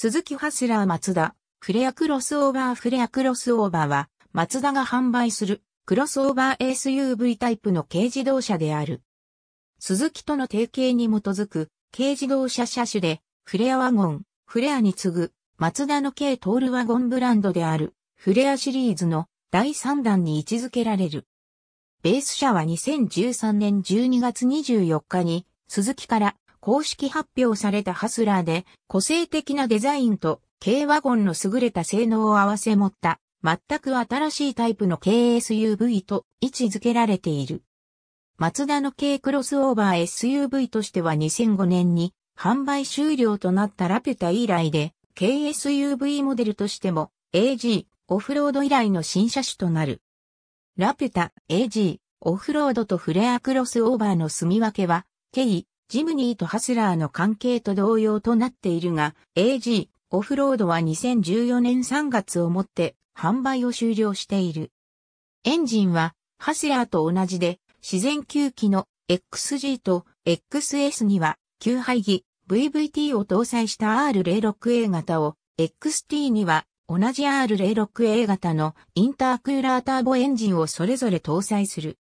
鈴木ハスラー松田、フレアクロスオーバーフレアクロスオーバーは、松田が販売するクロスオーバー SUV タイプの軽自動車である。鈴木との提携に基づく軽自動車車種で、フレアワゴン、フレアに次ぐ、松田の軽トールワゴンブランドである、フレアシリーズの第3弾に位置づけられる。ベース車は2013年12月24日に、鈴木から公式発表されたハスラーで、個性的なデザインと軽ワゴンの優れた性能を併せ持った、全く新しいタイプの KSUV と位置づけられている。マツダの軽クロスオーバー SUV としては2005年に販売終了となったラピュタ以来で、KSUV モデルとしても AG オフロード以来の新車種となる。ラピュタ AG オフロードとフレアクロスオーバーの住み分けは、K、ジムニーとハスラーの関係と同様となっているが、AG オフロードは2014年3月をもって販売を終了している。エンジンはハスラーと同じで自然吸気の XG と XS には吸排儀 VVT を搭載した R06A 型を XT には同じ R06A 型のインタークーラーターボエンジンをそれぞれ搭載する。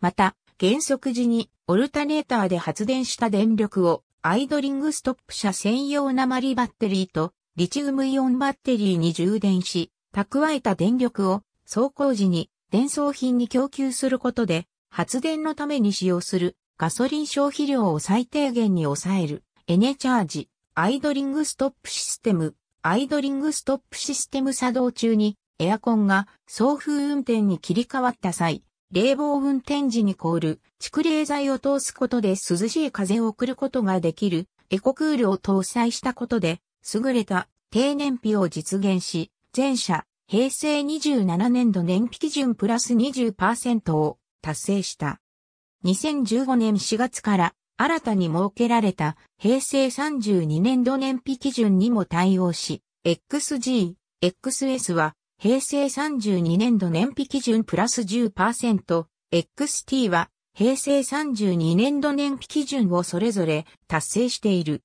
また、減速時にオルタネーターで発電した電力をアイドリングストップ車専用鉛バッテリーとリチウムイオンバッテリーに充電し、蓄えた電力を走行時に電送品に供給することで発電のために使用するガソリン消費量を最低限に抑えるエネチャージアイドリングストップシステムアイドリングストップシステム作動中にエアコンが送風運転に切り替わった際、冷房運転時に凍る、蓄冷剤を通すことで涼しい風を送ることができる、エコクールを搭載したことで、優れた低燃費を実現し、全車平成27年度燃費基準プラス20%を達成した。2015年4月から新たに設けられた平成32年度燃費基準にも対応し、XG、XS は平成32年度燃費基準プラス 10%XT は平成32年度燃費基準をそれぞれ達成している。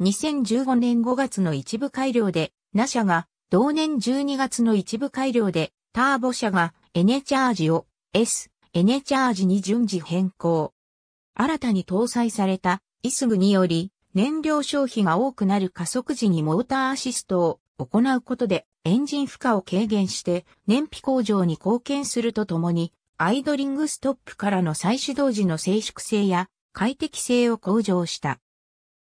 2015年5月の一部改良で、ナ社が、同年12月の一部改良で、ターボ社がエネチャージを S、エネチャージに順次変更。新たに搭載された ISG により、燃料消費が多くなる加速時にモーターアシストを行うことで、エンジン負荷を軽減して燃費向上に貢献するとともに、アイドリングストップからの再始動時の静粛性や快適性を向上した。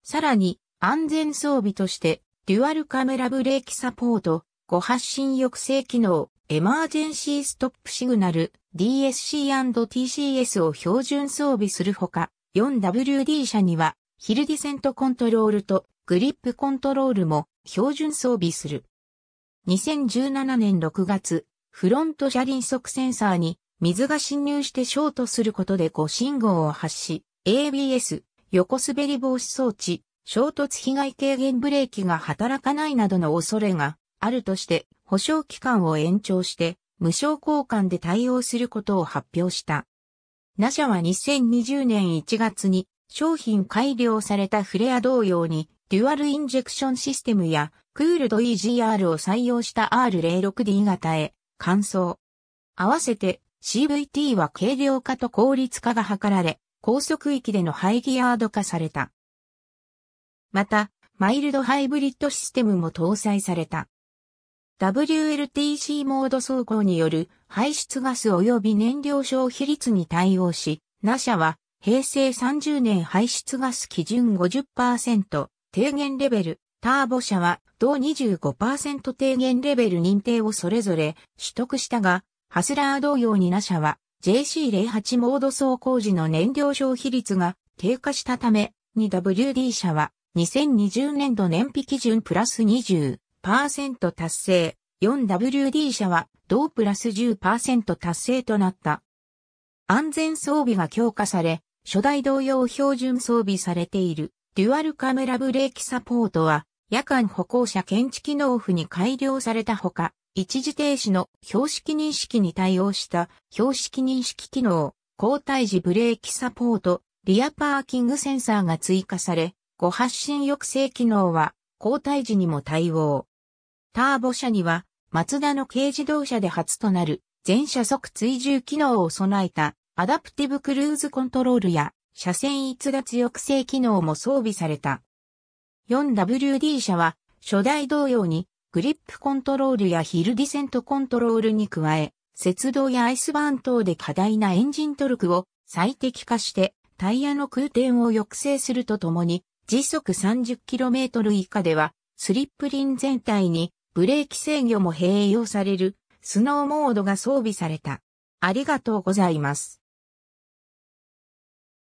さらに、安全装備として、デュアルカメラブレーキサポート、誤発進抑制機能、エマージェンシーストップシグナル、DSC&TCS を標準装備するほか、4WD 車には、ヒルディセントコントロールとグリップコントロールも標準装備する。2017年6月、フロント車輪速センサーに水が侵入してショートすることで誤信号を発し、ABS、横滑り防止装置、衝突被害軽減ブレーキが働かないなどの恐れがあるとして、保証期間を延長して、無償交換で対応することを発表した。ナシャは2020年1月に商品改良されたフレア同様に、デュアルインジェクションシステムやクールド EGR を採用した R06D 型へ、換装。合わせて CVT は軽量化と効率化が図られ、高速域でのハイギアード化された。また、マイルドハイブリッドシステムも搭載された。WLTC モード走行による排出ガス及び燃料消費率に対応し、ナ社は平成30年排出ガス基準50%低減レベルターボ社は同25%低減レベル認定をそれぞれ取得したが、ハスラー同様にナ社は JC08 モード走行時の燃料消費率が低下したため、2WD 社は2020年度燃費基準プラス20%達成、4WD 社は同プラス10%達成となった。安全装備が強化され、初代同様標準装備されているデュアルカメラブレーキサポートは夜間歩行者検知機能付に改良されたほか、一時停止の標識認識に対応した標識認識機能、交代時ブレーキサポート、リアパーキングセンサーが追加され、誤発進抑制機能は交代時にも対応。ターボ車には、マツダの軽自動車で初となる全車速追従機能を備えたアダプティブクルーズコントロールや車線逸脱抑制機能も装備された。4WD 車は初代同様にグリップコントロールやヒルディセントコントロールに加え、雪道やアイスバーン等で過大なエンジントルクを最適化してタイヤの空転を抑制するとともに時速 30km 以下ではスリップリン全体にブレーキ制御も併用されるスノーモードが装備された。ありがとうございます。